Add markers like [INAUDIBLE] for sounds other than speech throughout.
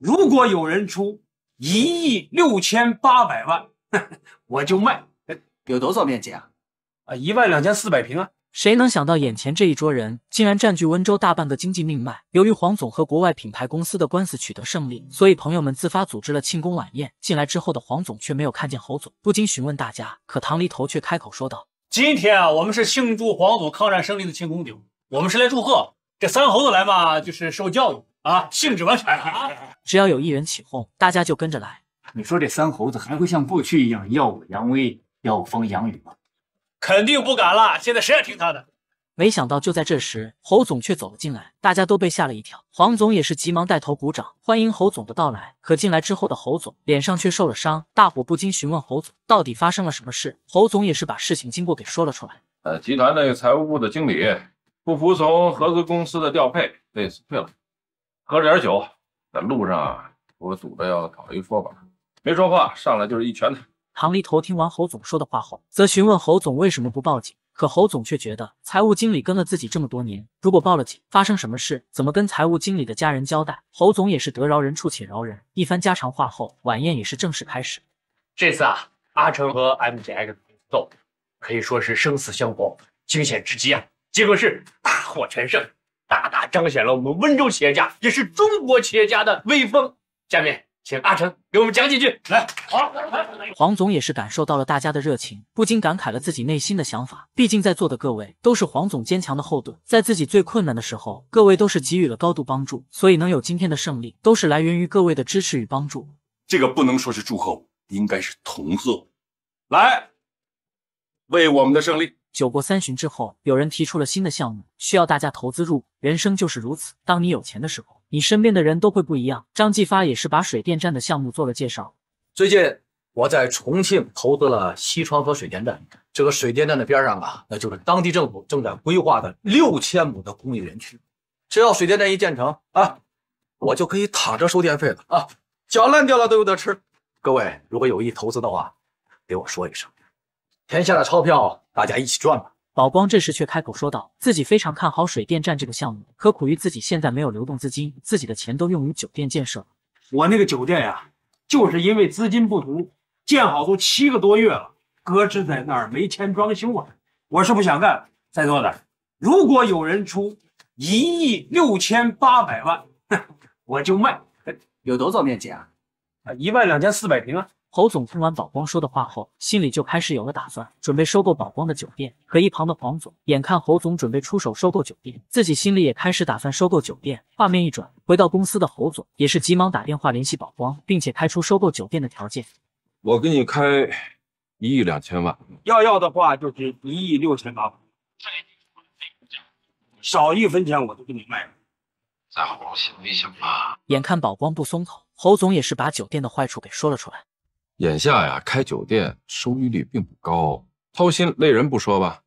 如果有人出一亿六千八百万，[LAUGHS] 我就卖。有多少面积啊？啊，一万两千四百平啊！谁能想到眼前这一桌人竟然占据温州大半个经济命脉？由于黄总和国外品牌公司的官司取得胜利，所以朋友们自发组织了庆功晚宴。进来之后的黄总却没有看见侯总，不禁询问大家。可唐离头却开口说道：“今天啊，我们是庆祝黄总抗战胜利的庆功酒，我们是来祝贺。这三猴子来嘛，就是受教育。”啊，性质完全啊！只要有一人起哄，大家就跟着来。你说这三猴子还会像过去一样耀武扬威、耀风扬雨吗？肯定不敢了，现在谁还听他的。没想到，就在这时，侯总却走了进来，大家都被吓了一跳。黄总也是急忙带头鼓掌，欢迎侯总的到来。可进来之后的侯总脸上却受了伤，大伙不禁询问侯总到底发生了什么事。侯总也是把事情经过给说了出来。呃，集团那个财务部的经理不服从合资公司的调配，被辞退了。喝了点酒，在路上啊，我赌着要讨一说法，没说话，上来就是一拳头。唐离头听完侯总说的话后，则询问侯总为什么不报警，可侯总却觉得财务经理跟了自己这么多年，如果报了警，发生什么事，怎么跟财务经理的家人交代？侯总也是得饶人处且饶人。一番家常话后，晚宴也是正式开始。这次啊，阿成和 M j X 斗可以说是生死相搏，惊险至极啊！结果是大获全胜。大大彰显了我们温州企业家，也是中国企业家的威风。下面，请阿成给我们讲几句。来，好，黄总也是感受到了大家的热情，不禁感慨了自己内心的想法。毕竟在座的各位都是黄总坚强的后盾，在自己最困难的时候，各位都是给予了高度帮助，所以能有今天的胜利，都是来源于各位的支持与帮助。这个不能说是祝贺，应该是同贺。来，为我们的胜利！酒过三巡之后，有人提出了新的项目，需要大家投资入股。人生就是如此，当你有钱的时候，你身边的人都会不一样。张继发也是把水电站的项目做了介绍。最近我在重庆投资了西川河水电站，这个水电站的边上啊，那就是当地政府正在规划的六千亩的工业园区。只要水电站一建成啊，我就可以躺着收电费了啊，脚烂掉了都有得吃。各位如果有意投资的话，给我说一声。天下的钞票，大家一起赚吧。宝光这时却开口说道：“自己非常看好水电站这个项目，可苦于自己现在没有流动资金，自己的钱都用于酒店建设了。我那个酒店呀，就是因为资金不足，建好都七个多月了，搁置在那儿，没钱装修啊。我是不想干了。在座的，如果有人出一亿六千八百万，[LAUGHS] 我就卖。有多少面积啊？啊，一万两千四百平啊。”侯总听完宝光说的话后，心里就开始有了打算，准备收购宝光的酒店。可一旁的黄总，眼看侯总准备出手收购酒店，自己心里也开始打算收购酒店。画面一转，回到公司的侯总也是急忙打电话联系宝光，并且开出收购酒店的条件。我给你开一亿两千万，要要的话就是一亿六千八少一分钱我都给你卖了。再好好想一想吧。眼看宝光不松口，侯总也是把酒店的坏处给说了出来。眼下呀，开酒店收益率并不高，操心累人不说吧，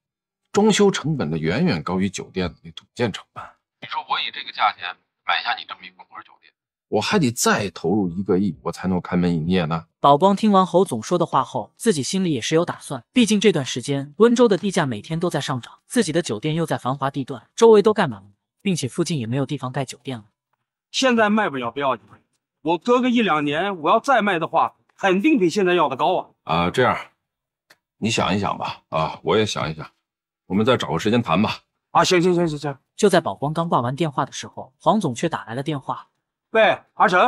装修成本的远远高于酒店的那土建成本。你说我以这个价钱买下你这么一果果酒店，我还得再投入一个亿，我才能开门营业呢。宝光听完侯总说的话后，自己心里也是有打算。毕竟这段时间温州的地价每天都在上涨，自己的酒店又在繁华地段，周围都盖满了，并且附近也没有地方盖酒店了。现在卖不了不要紧，我搁个一两年我要再卖的话。肯定比现在要的高啊！啊，这样，你想一想吧，啊，我也想一想，我们再找个时间谈吧。啊，行行行行行。就在宝光刚挂完电话的时候，黄总却打来了电话。喂，阿晨。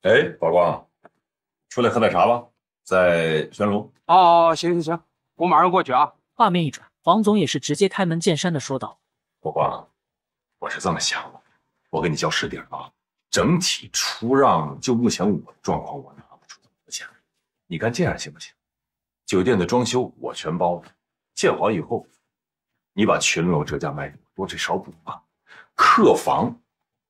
哎，宝光，出来喝奶茶吧，在玄龙。哦哦哦，行行行，我马上过去啊。画面一转，黄总也是直接开门见山的说道：“宝光，我是这么想的，我给你交实底啊，整体出让，就目前我的状况，我……”你看这样行不行？酒店的装修我全包了，建好以后，你把全楼折价卖给我，多退少补吧。客房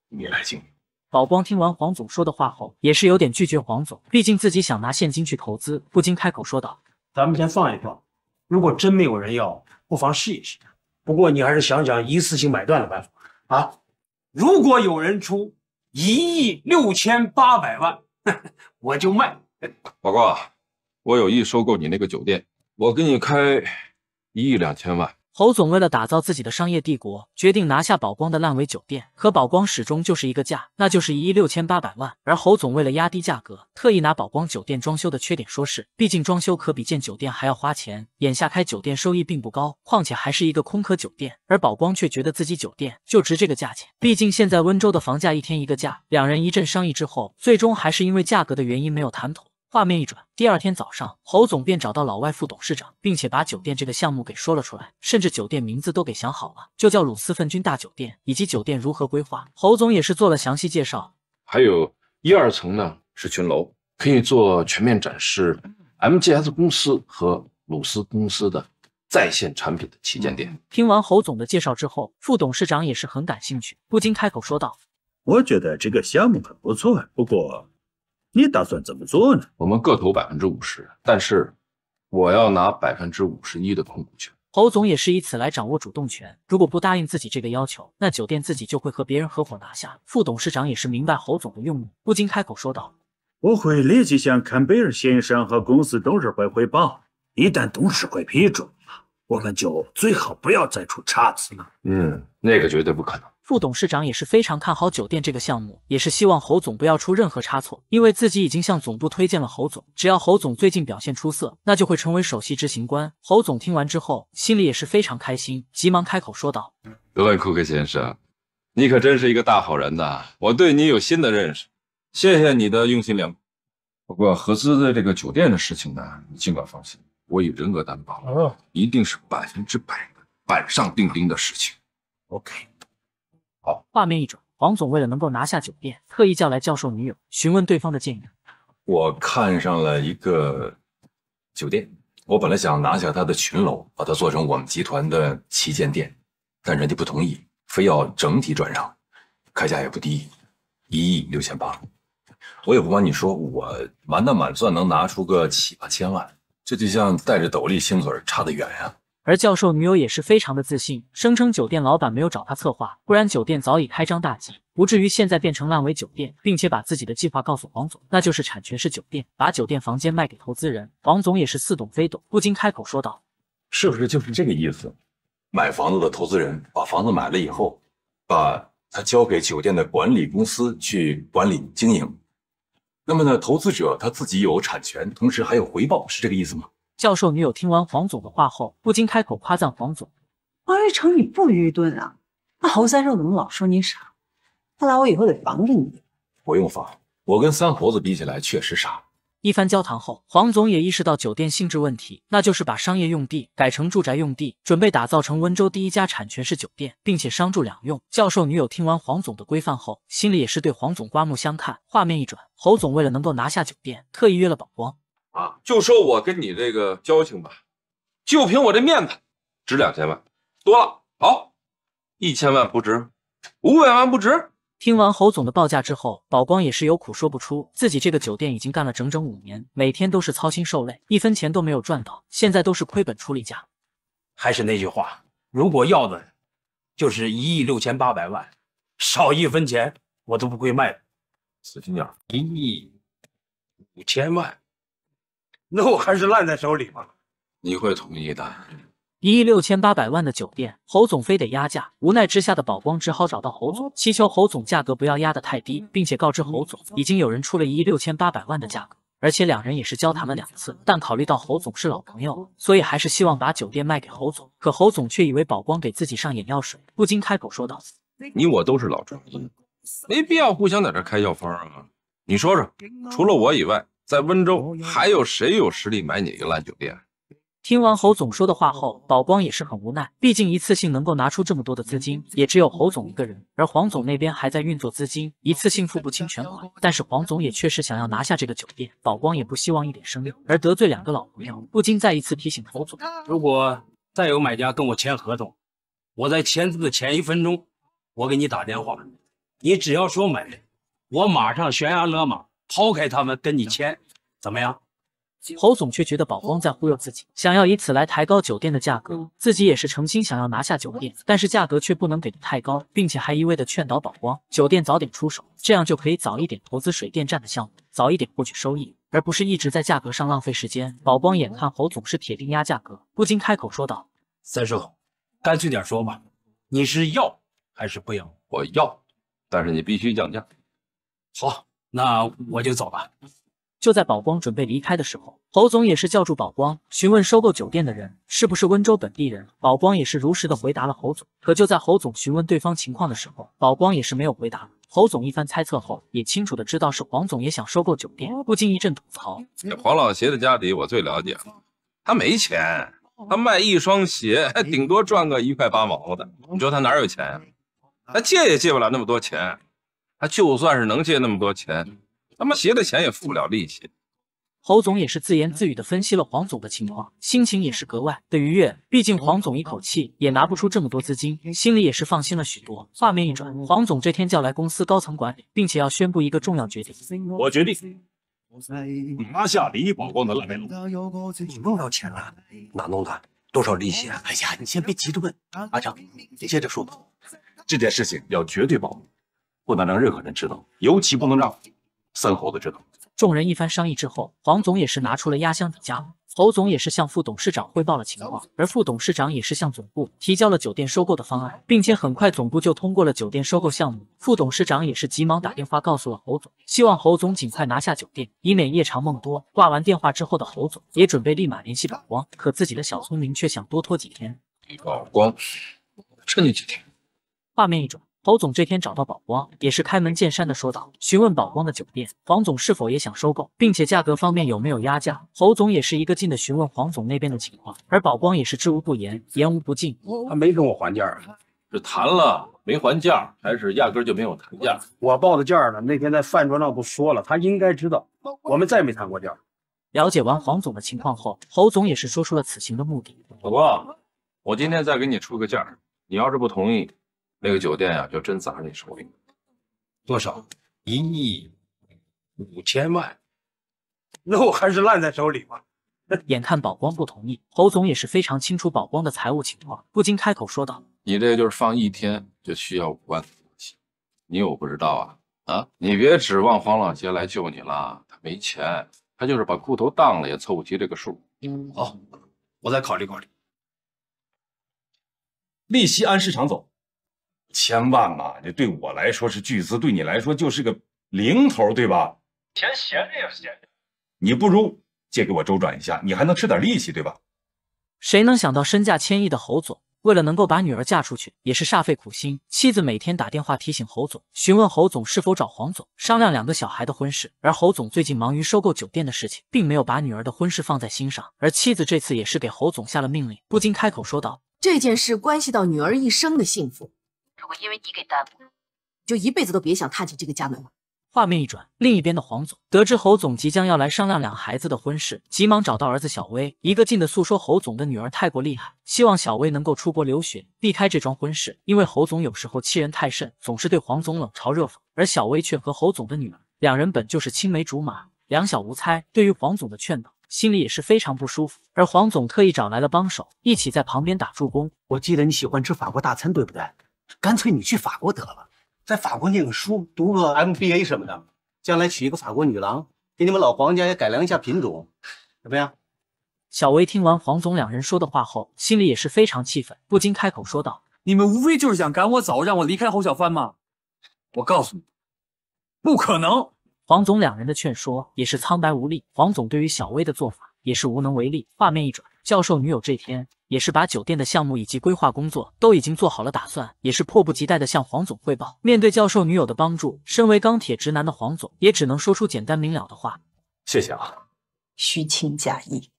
你来经营。宝光听完黄总说的话后，也是有点拒绝黄总，毕竟自己想拿现金去投资，不禁开口说道：“咱们先放一放，如果真没有人要，不妨试一试。不过你还是想想一次性买断的办法啊！如果有人出一亿六千八百万，[LAUGHS] 我就卖。”宝光。我有意收购你那个酒店，我给你开一亿两千万。侯总为了打造自己的商业帝国，决定拿下宝光的烂尾酒店。可宝光始终就是一个价，那就是一亿六千八百万。而侯总为了压低价格，特意拿宝光酒店装修的缺点说事。毕竟装修可比建酒店还要花钱。眼下开酒店收益并不高，况且还是一个空壳酒店。而宝光却觉得自己酒店就值这个价钱。毕竟现在温州的房价一天一个价。两人一阵商议之后，最终还是因为价格的原因没有谈妥。画面一转，第二天早上，侯总便找到老外副董事长，并且把酒店这个项目给说了出来，甚至酒店名字都给想好了，就叫鲁斯分军大酒店，以及酒店如何规划，侯总也是做了详细介绍。还有一二层呢，是裙楼，可以做全面展示 MGS 公司和鲁斯公司的在线产品的旗舰店。听完侯总的介绍之后，副董事长也是很感兴趣，不禁开口说道：“我觉得这个项目很不错，不过。”你打算怎么做呢？我们各投百分之五十，但是我要拿百分之五十一的控股权。侯总也是以此来掌握主动权。如果不答应自己这个要求，那酒店自己就会和别人合伙拿下。副董事长也是明白侯总的用意，不禁开口说道：“我会立即向坎贝尔先生和公司董事会汇报，一旦董事会批准了，我们就最好不要再出岔子了。”嗯，那个绝对不可能。副董事长也是非常看好酒店这个项目，也是希望侯总不要出任何差错，因为自己已经向总部推荐了侯总，只要侯总最近表现出色，那就会成为首席执行官。侯总听完之后，心里也是非常开心，急忙开口说道：“德万库克先生，你可真是一个大好人呐！我对你有新的认识，谢谢你的用心良苦。不过合资的这个酒店的事情呢，你尽管放心，我以人格担保，一定是百分之百的板上钉钉的事情。OK。”好，画面一转，王总为了能够拿下酒店，特意叫来教授女友，询问对方的建议。我看上了一个酒店，我本来想拿下他的群楼，把它做成我们集团的旗舰店，但人家不同意，非要整体转让，开价也不低，一亿六千八。我也不瞒你说，我满打满算能拿出个七八千万，这就像带着斗笠、星嘴，差得远呀。而教授女友也是非常的自信，声称酒店老板没有找他策划，不然酒店早已开张大吉，不至于现在变成烂尾酒店，并且把自己的计划告诉王总，那就是产权是酒店，把酒店房间卖给投资人。王总也是似懂非懂，不禁开口说道：“是不是就是这个意思？买房子的投资人把房子买了以后，把它交给酒店的管理公司去管理经营，那么呢，投资者他自己有产权，同时还有回报，是这个意思吗？”教授女友听完黄总的话后，不禁开口夸赞黄总：“黄瑞成，你不愚钝啊？那侯三少怎么老说你傻？看来我以后得防着你。”“不用防，我跟三猴子比起来确实傻。”一番交谈后，黄总也意识到酒店性质问题，那就是把商业用地改成住宅用地，准备打造成温州第一家产权式酒店，并且商住两用。教授女友听完黄总的规范后，心里也是对黄总刮目相看。画面一转，侯总为了能够拿下酒店，特意约了宝光。啊，就说我跟你这个交情吧，就凭我这面子，值两千万多了。好，一千万不值，五百万不值。听完侯总的报价之后，宝光也是有苦说不出。自己这个酒店已经干了整整五年，每天都是操心受累，一分钱都没有赚到，现在都是亏本出力价。还是那句话，如果要的，就是一亿六千八百万，少一分钱我都不会卖的。死心眼，一亿五千万。[LAUGHS] 那我还是烂在手里吧。你会同意的。一亿六千八百万的酒店，侯总非得压价。无奈之下的宝光只好找到侯总，祈求侯总价格不要压得太低，并且告知侯总已经有人出了一亿六千八百万的价格，而且两人也是交谈了两次。但考虑到侯总是老朋友，所以还是希望把酒店卖给侯总。可侯总却以为宝光给自己上眼药水，不禁开口说道：“你我都是老医，没必要互相在这开药方啊。你说说，除了我以外。”在温州，还有谁有实力买你个烂酒店？听完侯总说的话后，宝光也是很无奈，毕竟一次性能够拿出这么多的资金，也只有侯总一个人。而黄总那边还在运作资金，一次性付不清全款。但是黄总也确实想要拿下这个酒店，宝光也不希望一点生意而得罪两个老朋友，不禁再一次提醒侯总：如果再有买家跟我签合同，我在签字的前一分钟，我给你打电话，你只要说买，我马上悬崖勒马。抛开他们跟你签，怎么样？侯总却觉得宝光在忽悠自己，想要以此来抬高酒店的价格。自己也是诚心想要拿下酒店，但是价格却不能给的太高，并且还一味的劝导宝光酒店早点出手，这样就可以早一点投资水电站的项目，早一点获取收益，而不是一直在价格上浪费时间。宝光眼看侯总是铁定压价格，不禁开口说道：“三叔，干脆点说吧，你是要还是不要？我要，但是你必须降价。好。”那我就走了。就在宝光准备离开的时候，侯总也是叫住宝光，询问收购酒店的人是不是温州本地人。宝光也是如实的回答了侯总。可就在侯总询问对方情况的时候，宝光也是没有回答。侯总一番猜测后，也清楚的知道是黄总也想收购酒店，不禁一阵吐槽：这黄老邪的家底我最了解了，他没钱，他卖一双鞋 [LAUGHS] 顶多赚个一块八毛的，你说他哪有钱呀？他借也借不了那么多钱。他就算是能借那么多钱，他妈携的钱也付不了利息。侯总也是自言自语的分析了黄总的情况，心情也是格外的愉悦。毕竟黄总一口气也拿不出这么多资金，心里也是放心了许多。画面一转，黄总这天叫来公司高层管理，并且要宣布一个重要决定。我决定拿下李宝光的烂尾楼。你弄到钱了？哪弄的？多少利息啊？哎呀，你先别急着问，阿强，你接着说。这件事情要绝对保密。不能让任何人知道，尤其不能让三猴子知道。众人一番商议之后，黄总也是拿出了压箱底家伙，侯总也是向副董事长汇报了情况，而副董事长也是向总部提交了酒店收购的方案，并且很快总部就通过了酒店收购项目。副董事长也是急忙打电话告诉了侯总，希望侯总尽快拿下酒店，以免夜长梦多。挂完电话之后的侯总也准备立马联系宝光，可自己的小聪明却想多拖几天。宝光，趁你几天。画面一转。侯总这天找到宝光，也是开门见山的说道，询问宝光的酒店黄总是否也想收购，并且价格方面有没有压价。侯总也是一个劲的询问黄总那边的情况，而宝光也是知无不言，言无不尽。他没跟我还价啊？是谈了没还价，还是压根就没有谈价？我报的价呢？那天在饭桌上不说了，他应该知道。我们再没谈过价。了解完黄总的情况后，侯总也是说出了此行的目的。宝光，我今天再给你出个价，你要是不同意。那个酒店呀，就真砸在你手里多少？一亿五千万。那我还是烂在手里吧。[LAUGHS] 眼看宝光不同意，侯总也是非常清楚宝光的财务情况，不禁开口说道：“你这就是放一天就需要五万，你我不知道啊啊！你别指望黄老邪来救你了，他没钱，他就是把裤头当了也凑不齐这个数。好，我再考虑考虑。利息按市场走，千万嘛，这对我来说是巨资，对你来说就是个零头，对吧？钱闲着也是闲着，你不如借给我周转一下，你还能吃点利息，对吧？谁能想到身价千亿的侯总，为了能够把女儿嫁出去，也是煞费苦心。妻子每天打电话提醒侯总，询问侯总是否找黄总商量两个小孩的婚事。而侯总最近忙于收购酒店的事情，并没有把女儿的婚事放在心上。而妻子这次也是给侯总下了命令，不禁开口说道：“这件事关系到女儿一生的幸福。”如果因为你给耽误，就一辈子都别想踏进这个家门了。画面一转，另一边的黄总得知侯总即将要来商量两孩子的婚事，急忙找到儿子小薇，一个劲的诉说侯总的女儿太过厉害，希望小薇能够出国留学，避开这桩婚事。因为侯总有时候欺人太甚，总是对黄总冷嘲热讽，而小薇却和侯总的女儿两人本就是青梅竹马，两小无猜，对于黄总的劝导，心里也是非常不舒服。而黄总特意找来了帮手，一起在旁边打助攻。我记得你喜欢吃法国大餐，对不对？干脆你去法国得了，在法国念个书，读个 M B A 什么的，将来娶一个法国女郎，给你们老黄家也改良一下品种，怎么样？小薇听完黄总两人说的话后，心里也是非常气愤，不禁开口说道：“你们无非就是想赶我走，让我离开侯小帆吗？我告诉你，不可能！”黄总两人的劝说也是苍白无力。黄总对于小薇的做法。也是无能为力。画面一转，教授女友这天也是把酒店的项目以及规划工作都已经做好了打算，也是迫不及待的向黄总汇报。面对教授女友的帮助，身为钢铁直男的黄总也只能说出简单明了的话：“谢谢啊。”虚情假意。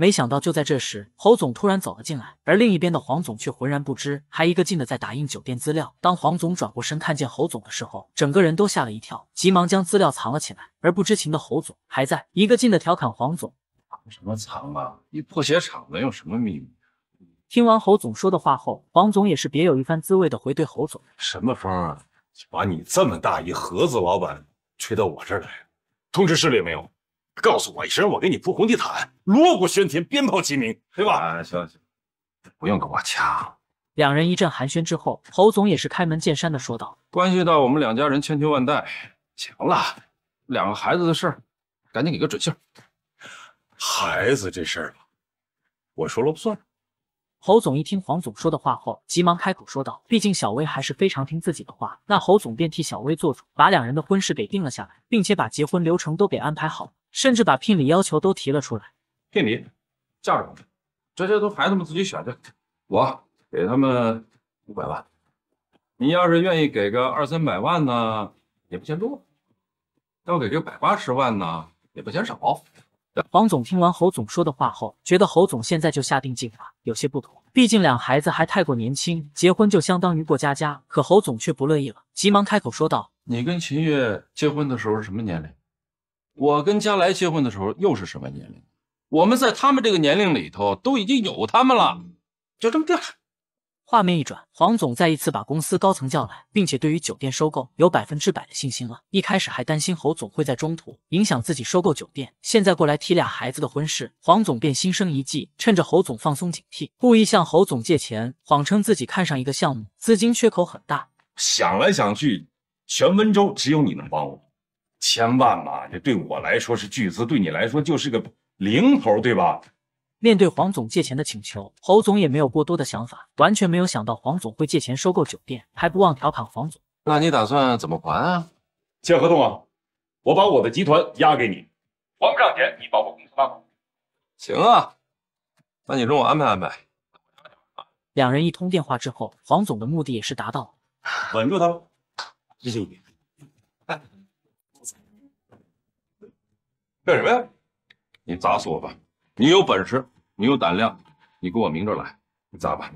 没想到，就在这时，侯总突然走了进来，而另一边的黄总却浑然不知，还一个劲的在打印酒店资料。当黄总转过身看见侯总的时候，整个人都吓了一跳，急忙将资料藏了起来。而不知情的侯总还在一个劲的调侃黄总。什么藏啊？一破鞋厂能有什么秘密？听完侯总说的话后，王总也是别有一番滋味的回对侯总：“什么风啊，把你这么大一盒子老板吹到我这儿来？通知市里没有，告诉我一声，我给你铺红地毯，锣鼓喧天，鞭炮齐鸣，对吧？”哎，行行，不用跟我抢。两人一阵寒暄之后，侯总也是开门见山的说道：“关系到我们两家人千秋万代，行了，两个孩子的事，赶紧给个准信。”孩子这事儿吧，我说了不算。侯总一听黄总说的话后，急忙开口说道：“毕竟小薇还是非常听自己的话。”那侯总便替小薇做主，把两人的婚事给定了下来，并且把结婚流程都给安排好，甚至把聘礼要求都提了出来。聘礼、嫁妆，这些都孩子们自己选。的，我给他们五百万，你要是愿意给个二三百万呢，也不嫌多；要给个百八十万呢，也不嫌少。黄总听完侯总说的话后，觉得侯总现在就下定计划有些不妥，毕竟两孩子还太过年轻，结婚就相当于过家家。可侯总却不乐意了，急忙开口说道：“你跟秦月结婚的时候是什么年龄？我跟佳来结婚的时候又是什么年龄？我们在他们这个年龄里头都已经有他们了，就这么定了。”画面一转，黄总再一次把公司高层叫来，并且对于酒店收购有百分之百的信心了。一开始还担心侯总会在中途影响自己收购酒店，现在过来提俩孩子的婚事，黄总便心生一计，趁着侯总放松警惕，故意向侯总借钱，谎称自己看上一个项目，资金缺口很大。想来想去，全温州只有你能帮我，千万嘛，这对我来说是巨资，对你来说就是个零头，对吧？面对黄总借钱的请求，侯总也没有过多的想法，完全没有想到黄总会借钱收购酒店，还不忘调侃黄总：“那你打算怎么还啊？签合同啊！我把我的集团押给你，还不上钱，你把我公司卖了。”行啊，那你容我安排安排。两人一通电话之后，黄总的目的也是达到，了，稳住他了。谢谢。干什么呀？你砸死我吧！你有本事，你有胆量，你给我明着来，你砸吧，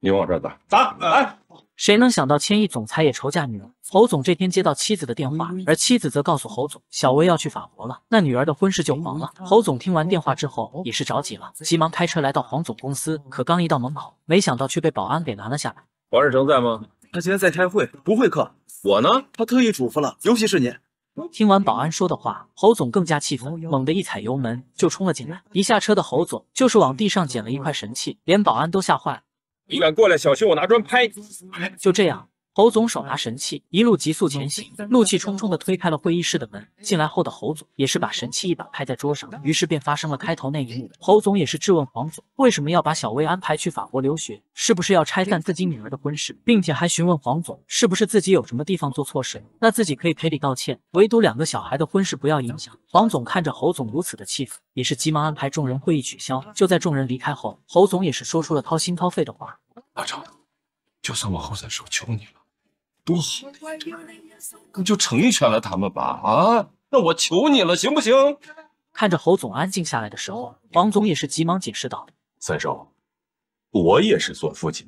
你往我这砸砸来！谁能想到千亿总裁也愁嫁女儿？侯总这天接到妻子的电话，而妻子则告诉侯总，小薇要去法国了，那女儿的婚事就黄了。侯总听完电话之后也是着急了，急忙开车来到黄总公司，可刚一到门口，没想到却被保安给拦了下来。黄日诚在吗？他今天在开会，不会客。我呢？他特意嘱咐了，尤其是您。听完保安说的话，侯总更加气愤，猛地一踩油门就冲了进来。一下车的侯总就是往地上捡了一块神器，连保安都吓坏了。你敢过来，小心我拿砖拍就这样。侯总手拿神器，一路急速前行，怒气冲冲地推开了会议室的门。进来后的侯总也是把神器一把拍在桌上，于是便发生了开头那一幕。侯总也是质问黄总，为什么要把小薇安排去法国留学，是不是要拆散自己女儿的婚事，并且还询问黄总是不是自己有什么地方做错事，那自己可以赔礼道歉，唯独两个小孩的婚事不要影响。黄总看着侯总如此的气愤，也是急忙安排众人会议取消。就在众人离开后，侯总也是说出了掏心掏肺的话：“阿昌，就算我后三叔求你了。”多好，你就成全了他们吧。啊，那我求你了，行不行？看着侯总安静下来的时候，王总也是急忙解释道：“三少，我也是做父亲，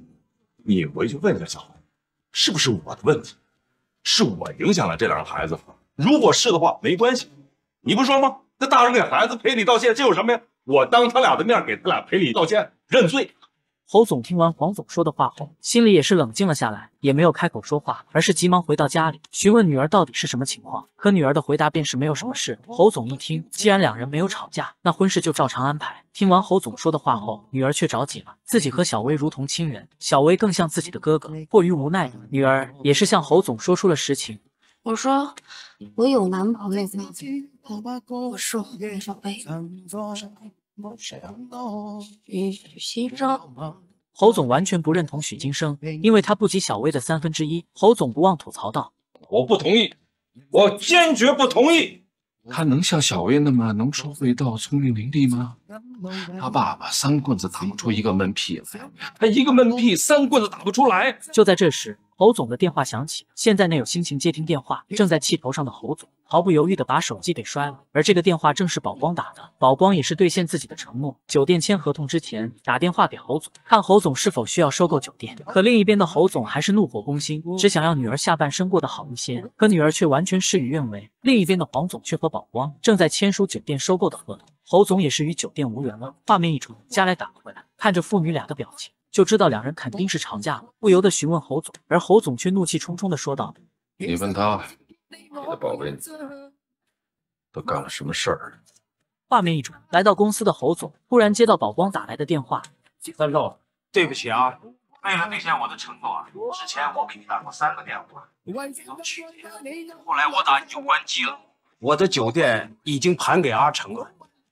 你回去问一下小红，是不是我的问题，是我影响了这两个孩子。如果是的话，没关系。你不说吗？那大人给孩子赔礼道歉，这有什么呀？我当他俩的面给他俩赔礼道歉，认罪。”侯总听完黄总说的话后，心里也是冷静了下来，也没有开口说话，而是急忙回到家里询问女儿到底是什么情况。可女儿的回答便是没有什么事。侯总一听，既然两人没有吵架，那婚事就照常安排。听完侯总说的话后，女儿却着急了，自己和小薇如同亲人，小薇更像自己的哥哥，迫于无奈，女儿也是向侯总说出了实情：“我说我有男朋友了，我说小薇。”侯总完全不认同许金生，因为他不及小薇的三分之一。侯总不忘吐槽道：“我不同意，我坚决不同意。他能像小薇那么能说会道、聪明伶俐吗？他爸爸三棍子打不出一个闷屁来，他一个闷屁三棍子打不出来。”就在这时，侯总的电话响起。现在那有心情接听电话，正在气头上的侯总。毫不犹豫地把手机给摔了，而这个电话正是宝光打的。宝光也是兑现自己的承诺，酒店签合同之前打电话给侯总，看侯总是否需要收购酒店。可另一边的侯总还是怒火攻心，只想要女儿下半生过得好一些，可女儿却完全事与愿违。另一边的黄总却和宝光正在签署酒店收购的合同，侯总也是与酒店无缘了。画面一转，家来打了回来，看着父女俩的表情，就知道两人肯定是吵架了，不由得询问侯总，而侯总却怒气冲冲地说道：“你问他。”我的宝贝女，都干了什么事儿？画面一转，来到公司的侯总，突然接到宝光打来的电话。三少，对不起啊，为了兑现我的承诺啊，之前我给你打过三个电话，你都拒绝。后来我打你就关机了。我的酒店已经盘给阿成了，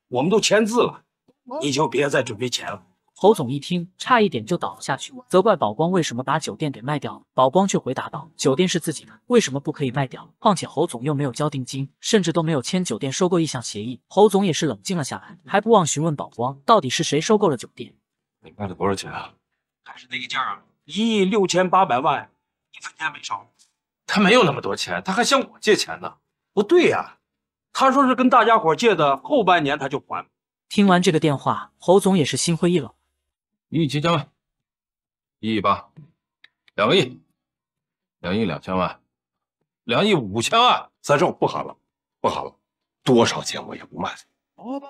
我们都签字了，你就别再准备钱了。侯总一听，差一点就倒了下去，责怪宝光为什么把酒店给卖掉了。宝光却回答道：“酒店是自己的，为什么不可以卖掉？况且侯总又没有交定金，甚至都没有签酒店收购意向协议。”侯总也是冷静了下来，还不忘询问宝光到底是谁收购了酒店。你卖了多少钱啊？还是那个价啊？一亿六千八百万，一分钱没少。他没有那么多钱，他还向我借钱呢。不对呀，他说是跟大家伙借的，后半年他就还。听完这个电话，侯总也是心灰意冷。一亿七千万，一亿八，两个亿，两亿两千万，两亿五千万，三五，不喊了，不喊了，多少钱我也不卖，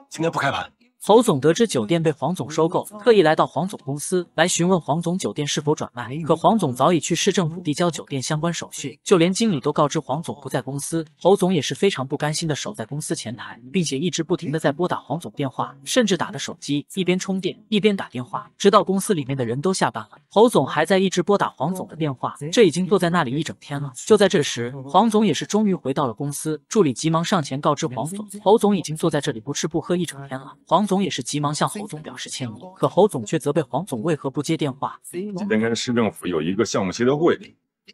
今天不开盘。侯总得知酒店被黄总收购，特意来到黄总公司来询问黄总酒店是否转卖。可黄总早已去市政府递交酒店相关手续，就连经理都告知黄总不在公司。侯总也是非常不甘心的守在公司前台，并且一直不停的在拨打黄总电话，甚至打的手机一边充电一边打电话，直到公司里面的人都下班了，侯总还在一直拨打黄总的电话，这已经坐在那里一整天了。就在这时，黄总也是终于回到了公司，助理急忙上前告知黄总，侯总已经坐在这里不吃不喝一整天了。黄总。总也是急忙向侯总表示歉意，可侯总却责备黄总为何不接电话。今天跟市政府有一个项目协调会，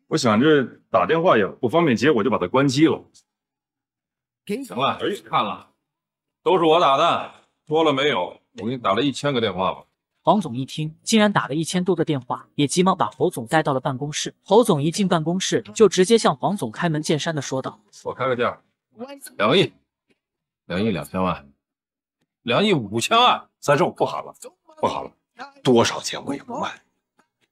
我想着打电话也不方便接，我就把它关机了。行了，看了，都是我打的，多了没有？我给你打了一千个电话吧。黄总一听，竟然打了一千多个电话，也急忙把侯总带到了办公室。侯总一进办公室，就直接向黄总开门见山的说道：“我开个价，两亿，两亿两千万。”两亿五千万，三十，我不喊了，不喊了，多少钱我也不卖。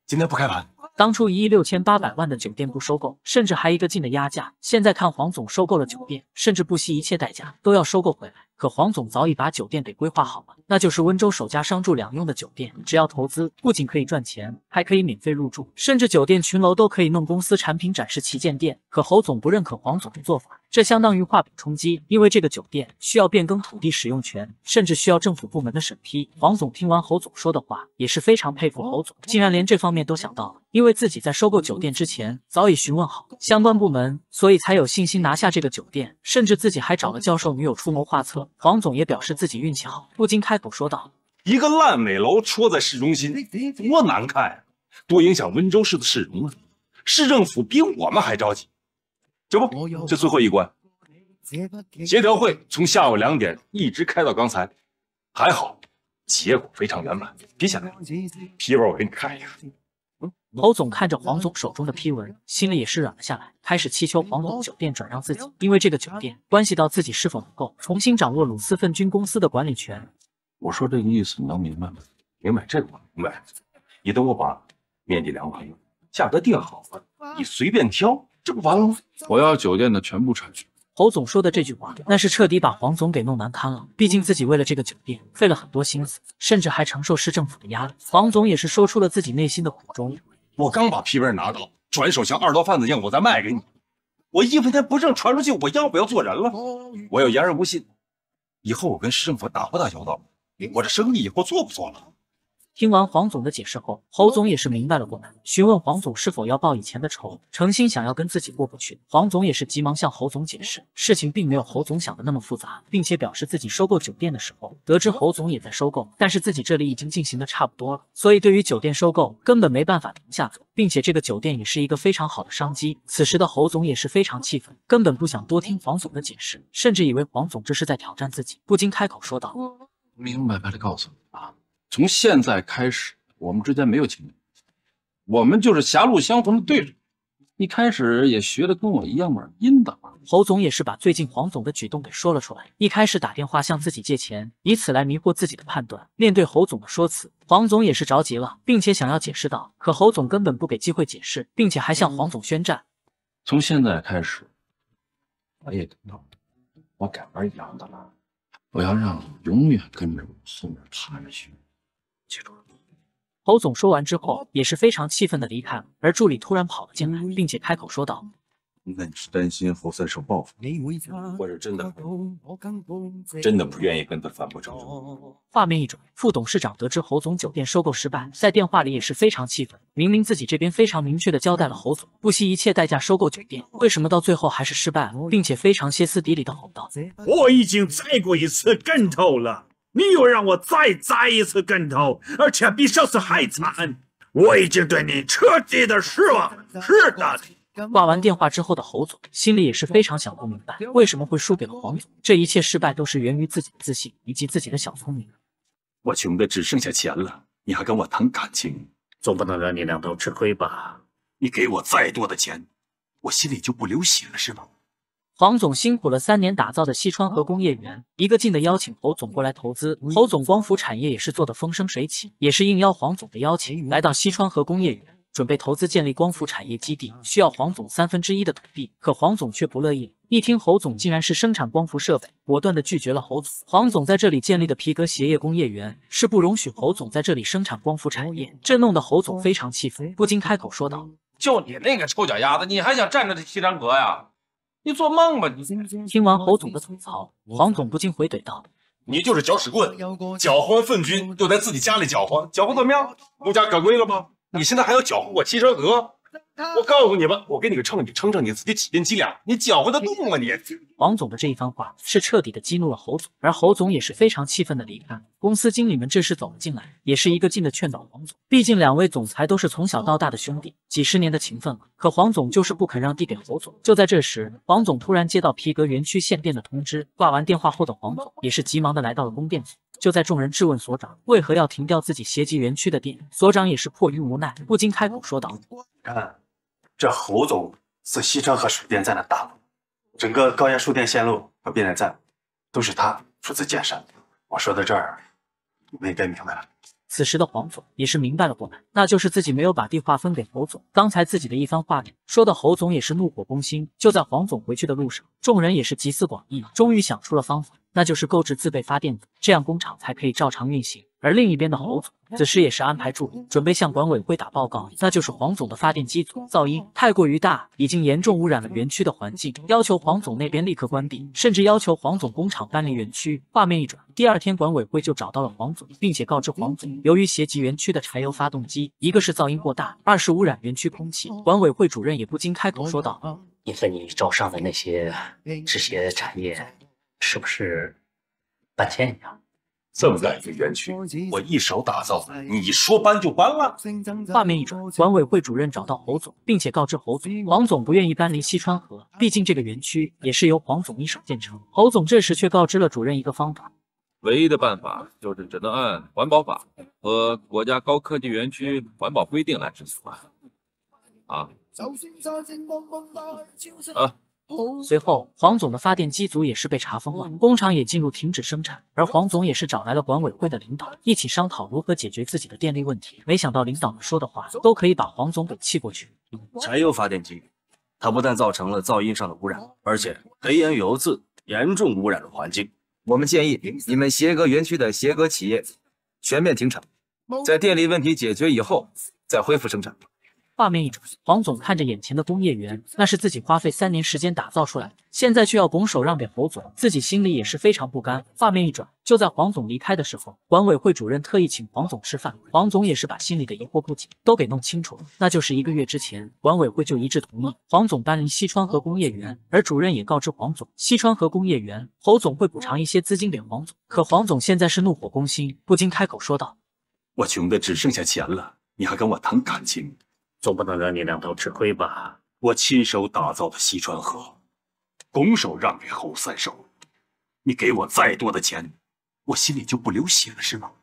今天不开盘。当初一亿六千八百万的酒店不收购，甚至还一个劲的压价。现在看黄总收购了酒店，甚至不惜一切代价都要收购回来。可黄总早已把酒店给规划好了，那就是温州首家商住两用的酒店。只要投资，不仅可以赚钱，还可以免费入住，甚至酒店群楼都可以弄公司产品展示旗舰店。可侯总不认可黄总的做法，这相当于画饼充饥，因为这个酒店需要变更土地使用权，甚至需要政府部门的审批。黄总听完侯总说的话，也是非常佩服侯总，竟然连这方面都想到了。因为自己在收购酒店之前早已询问好相关部门，所以才有信心拿下这个酒店，甚至自己还找了教授女友出谋划策。黄总也表示自己运气好，不禁开口说道：“一个烂尾楼戳在市中心，多难看呀！多影响温州市的市容啊！市政府比我们还着急。这不，这最后一关，协调会从下午两点一直开到刚才，还好，结果非常圆满。别想来了，批文我给你看一下。”侯总看着黄总手中的批文，心里也是软了下来，开始祈求黄总酒店转让自己，因为这个酒店关系到自己是否能够重新掌握鲁斯分军公司的管理权。我说这个意思你能明白吗？明白，这个我明白。你等我把面积量了，价格定好，了，你随便挑，这不完了？吗？我要酒店的全部产权。侯总说的这句话，那是彻底把黄总给弄难堪了。毕竟自己为了这个酒店费了很多心思，甚至还承受市政府的压力。黄总也是说出了自己内心的苦衷。我刚把皮鞭拿到，转手像二道贩子一样，我再卖给你。我一分钱不挣，传出去，我要不要做人了？我要言而无信，以后我跟市政府打不打交道我这生意以后做不做了？听完黄总的解释后，侯总也是明白了过来，询问黄总是否要报以前的仇，诚心想要跟自己过不去。黄总也是急忙向侯总解释，事情并没有侯总想的那么复杂，并且表示自己收购酒店的时候，得知侯总也在收购，但是自己这里已经进行的差不多了，所以对于酒店收购根本没办法停下走，并且这个酒店也是一个非常好的商机。此时的侯总也是非常气愤，根本不想多听黄总的解释，甚至以为黄总这是在挑战自己，不禁开口说道：“明明白白的告诉你啊！”从现在开始，我们之间没有情谊，我们就是狭路相逢的对手。一开始也学的跟我一样玩阴的嘛。侯总也是把最近黄总的举动给说了出来。一开始打电话向自己借钱，以此来迷惑自己的判断。面对侯总的说辞，黄总也是着急了，并且想要解释道，可侯总根本不给机会解释，并且还向黄总宣战。从现在开始，我也知道，我改玩阳的了，我要让你永远跟着我后面趴着去。记住了。侯总说完之后，也是非常气愤的离开了。而助理突然跑了进来，并且开口说道：“那你是担心侯三受报复，或是真的真的不愿意跟他反目成仇？”画面一转，副董事长得知侯总酒店收购失败，在电话里也是非常气愤。明明自己这边非常明确的交代了侯总，不惜一切代价收购酒店，为什么到最后还是失败了？并且非常歇斯底里的吼道：“我已经再过一次跟头了！”你又让我再栽一次跟头，而且比上次还惨。我已经对你彻底的失望了。是的。挂完电话之后的侯总心里也是非常想不明白，为什么会输给了黄总？这一切失败都是源于自己的自信以及自己的小聪明。我穷的只剩下钱了，你还跟我谈感情，总不能让你两头吃亏吧？你给我再多的钱，我心里就不流血了是吗？黄总辛苦了三年打造的西川河工业园，一个劲的邀请侯总过来投资。侯总光伏产业也是做的风生水起，也是应邀黄总的邀请，来到西川河工业园，准备投资建立光伏产业基地，需要黄总三分之一的土地。可黄总却不乐意，一听侯总竟然是生产光伏设备，果断的拒绝了侯总。黄总在这里建立的皮革鞋业工业园是不容许侯总在这里生产光伏产业，这弄得侯总非常气愤，不禁开口说道：“就你那个臭脚丫子，你还想占着这西山河呀？”你做梦吧你！听完侯总的吐槽，黄总不禁回怼道：“你就是搅屎棍，搅混粪军，就在自己家里搅和，搅怎么样？无家可归了吗？你现在还要搅和我汽车阁？”我告诉你吧，我给你个秤，你称称你自己几斤几两，你搅和得动吗你？王总的这一番话是彻底的激怒了侯总，而侯总也是非常气愤的离开。公司经理们这时走了进来，也是一个劲的劝导王总，毕竟两位总裁都是从小到大的兄弟，几十年的情分了。可黄总就是不肯让地给侯总。就在这时，黄总突然接到皮革园区限电的通知，挂完电话后的黄总也是急忙的来到了供电所。就在众人质问所长为何要停掉自己协集园区的店，所长也是迫于无奈，不禁开口说道：“看，这侯总是西昌和水电站的大佬，整个高压输电线路和变电站都是他出资建设。我说到这儿，你们也该明白了。”此时的黄总也是明白了过来，那就是自己没有把地划分给侯总。刚才自己的一番话，里说的侯总也是怒火攻心。就在黄总回去的路上，众人也是集思广益，终于想出了方法。那就是购置自备发电这样工厂才可以照常运行。而另一边的侯总此时也是安排助理准备向管委会打报告，那就是黄总的发电机组噪音太过于大，已经严重污染了园区的环境，要求黄总那边立刻关闭，甚至要求黄总工厂搬离园区。画面一转，第二天管委会就找到了黄总，并且告知黄总，由于协及园区的柴油发动机，一个是噪音过大，二是污染园区空气。管委会主任也不禁开口说道：“你和你招商的那些这些产业。”是不是搬迁呀？这么大一个园区，我一手打造的，你说搬就搬了？画面一转，管委会主任找到侯总，并且告知侯总，王总不愿意搬离西川河，毕竟这个园区也是由黄总一手建成。侯总这时却告知了主任一个方法，唯一的办法就是只能按环保法和国家高科技园区环保规定来执行了。啊？啊？随后，黄总的发电机组也是被查封了，工厂也进入停止生产，而黄总也是找来了管委会的领导，一起商讨如何解决自己的电力问题。没想到领导们说的话，都可以把黄总给气过去。柴油发电机，它不但造成了噪音上的污染，而且黑烟油渍严重污染了环境。我们建议你们协格园区的协格企业全面停产，在电力问题解决以后再恢复生产。画面一转，黄总看着眼前的工业园，那是自己花费三年时间打造出来的，现在却要拱手让给侯总，自己心里也是非常不甘。画面一转，就在黄总离开的时候，管委会主任特意请黄总吃饭，黄总也是把心里的疑惑不解都给弄清楚了，那就是一个月之前，管委会就一致同意黄总搬离西川河工业园，而主任也告知黄总，西川河工业园侯总会补偿一些资金给黄总，可黄总现在是怒火攻心，不禁开口说道：“我穷的只剩下钱了，你还跟我谈感情？”总不能让你两头吃亏吧？我亲手打造的西川河，拱手让给侯三少，你给我再多的钱，我心里就不流血了是吗？